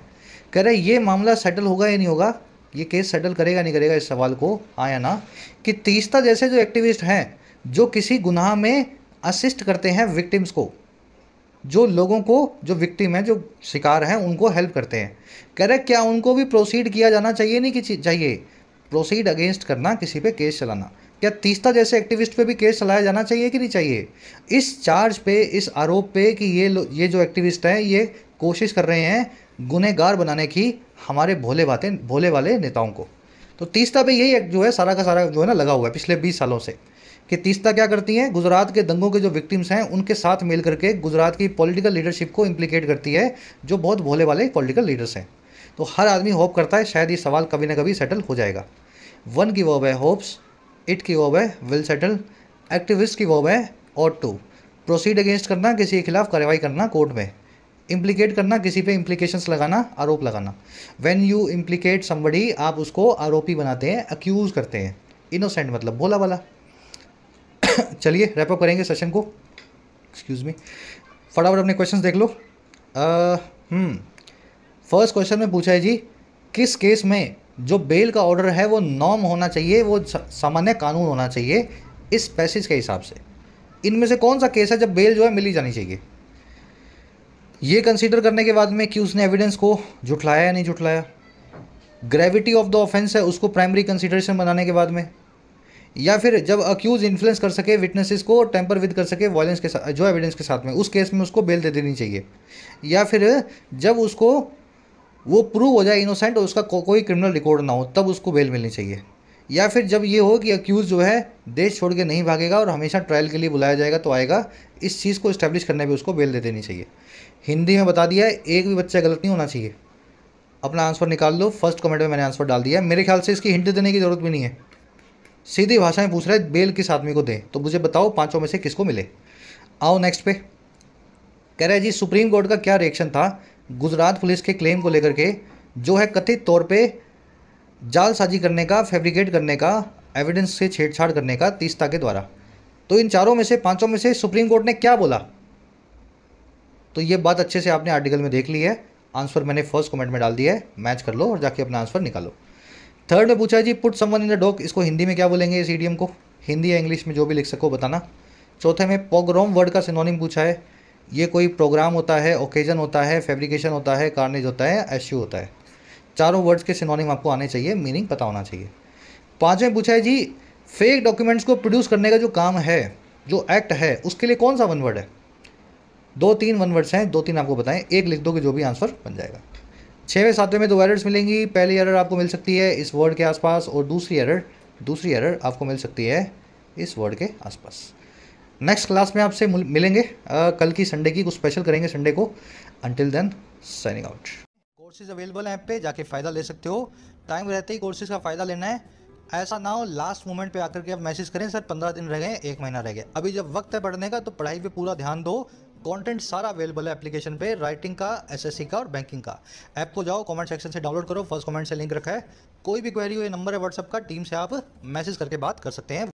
कह रहे ये मामला सेटल होगा या नहीं होगा ये केस सेटल करेगा नहीं करेगा इस सवाल को आया हाँ ना कि तीसता जैसे जो एक्टिविस्ट हैं जो किसी गुनाह में असिस्ट करते हैं विक्टिम्स को जो लोगों को जो विक्टिम है जो शिकार हैं उनको हेल्प करते हैं कह रहे क्या उनको भी प्रोसीड किया जाना चाहिए नहीं कि चाहिए प्रोसीड अगेंस्ट करना किसी पे केस चलाना क्या तीस्ता जैसे एक्टिविस्ट पे भी केस चलाया जाना चाहिए कि नहीं चाहिए इस चार्ज पे इस आरोप पे कि ये ये जो एक्टिविस्ट हैं ये कोशिश कर रहे हैं गुनहगार बनाने की हमारे भोले बातें भोले वाले नेताओं को तो तीसता पे यही जो है सारा का सारा जो है ना लगा हुआ है पिछले बीस सालों से कि तीसता क्या करती है गुजरात के दंगों के जो विक्टिम्स हैं उनके साथ मिल करके गुजरात की पॉलिटिकल लीडरशिप को इम्प्लीकेट करती है जो बहुत भोले वाले पॉलिटिकल लीडर्स हैं तो हर आदमी होप करता है शायद ये सवाल कभी ना कभी सेटल हो जाएगा वन की वॉब है होप्स इट की वॉब है विल सेटल एक्टिविस्ट की वॉब है और टू प्रोसीड अगेंस्ट करना किसी के खिलाफ कार्रवाई करना कोर्ट में इम्प्लीकेट करना किसी पे इम्प्लीकेशंस लगाना आरोप लगाना वेन यू इम्प्लीकेट समबडी आप उसको आरोपी बनाते हैं अक्यूज़ करते हैं इनोसेंट मतलब भोला वाला चलिए रैपअप करेंगे सेशन को एक्सक्यूज़ मी फटाफट अपने क्वेश्चन देख लो फर्स्ट हम्म। क्वेश्चन में पूछा है जी किस केस में जो बेल का ऑर्डर है वो नॉर्म होना चाहिए वो सामान्य कानून होना चाहिए इस पैसेज के हिसाब से इनमें से कौन सा केस है जब बेल जो है मिली जानी चाहिए ये कंसीडर करने के बाद में कि उसने एविडेंस को झुठलाया या नहीं झुठलाया ग्रेविटी ऑफ द ऑफेंस है उसको प्राइमरी कंसिडरेशन बनाने के बाद में या फिर जब अक्यूज इन्फ्लुएंस कर सके विटनेसेस को टेम्पर विद कर सके वॉयलेंस के साथ जो एविडेंस के साथ में उस केस में उसको बेल दे देनी चाहिए या फिर जब उसको वो प्रूव हो जाए इनोसेंट और उसका को, कोई क्रिमिनल रिकॉर्ड ना हो तब उसको बेल मिलनी चाहिए या फिर जब ये हो कि अक्यूज़ जो है देश छोड़ के नहीं भागेगा और हमेशा ट्रायल के लिए बुलाया जाएगा तो आएगा इस चीज़ को इस्टेब्लिश करने पर उसको बेल दे देनी चाहिए हिंदी में बता दिया है एक भी बच्चा गलत नहीं होना चाहिए अपना आंसर निकाल लो फर्स्ट कमेंट में मैंने आंसर डाल दिया है मेरे ख्याल से इसकी हिंट देने की ज़रूरत भी नहीं है सीधी भाषा में पूछ रहा है बेल किस आदमी को दें तो मुझे बताओ पाँचों में से किसको मिले आओ नेक्स्ट पे कह रहे जी सुप्रीम कोर्ट का क्या रिएक्शन था गुजरात पुलिस के क्लेम को लेकर के जो है कथित तौर पर जालसाजी करने का फेब्रिकेट करने का एविडेंस से छेड़छाड़ करने का तीसता के द्वारा तो इन चारों में से पांचों में से सुप्रीम कोर्ट ने क्या बोला तो ये बात अच्छे से आपने आर्टिकल में देख ली है आंसर मैंने फर्स्ट कमेंट में डाल दिया है मैच कर लो और जाके अपना आंसर निकालो थर्ड में पूछा है जी put someone in the dock इसको हिंदी में क्या बोलेंगे इस ईडीएम को हिंदी या इंग्लिश में जो भी लिख सको बताना चौथे में पोग्रोम वर्ड का सिनोनिम पूछा है ये कोई प्रोग्राम होता है ओकेजन होता है फेब्रिकेशन होता है कार्नेज होता है एश्यू होता है चारों वर्ड्स के सिनोनिम आपको आने चाहिए मीनिंग पता होना चाहिए पाँचवें पूछा है जी फेक डॉक्यूमेंट्स को प्रोड्यूस करने का जो काम है जो एक्ट है उसके लिए कौन सा वन वर्ड है दो तीन वन वर्ड्स हैं दो तीन आपको बताएं एक लिख कि जो भी आंसर बन जाएगा छवें सातवें में दो एरर्स मिलेंगी पहली एरर आपको मिल सकती है इस वर्ड के आसपास और दूसरी एरर दूसरी एरर आपको मिल सकती है इस वर्ड के आसपास नेक्स्ट क्लास में आपसे मिलेंगे आ, कल की संडे की कुछ स्पेशल करेंगे संडे को until then signing out courses available हैं ऐप पे जाके फ़ायदा ले सकते हो टाइम रहते ही कोर्सेज का फ़ायदा लेना है ऐसा ना हो लास्ट मोमेंट पे आकर के आप मैसेज करें सर पंद्रह दिन रह गए एक महीना रह गए अभी जब वक्त है पढ़ने का तो पढ़ाई पे पूरा ध्यान दो कंटेंट सारा अवेलेबल है एप्लीकेशन पे राइटिंग का एसएससी का और बैंकिंग का ऐप को जाओ कमेंट सेक्शन से डाउनलोड करो फर्स्ट कमेंट से लिंक रखा है कोई भी क्वेरी हो ये नंबर है व्हाट्सअप का टीम से आप मैसेज करके बात कर सकते हैं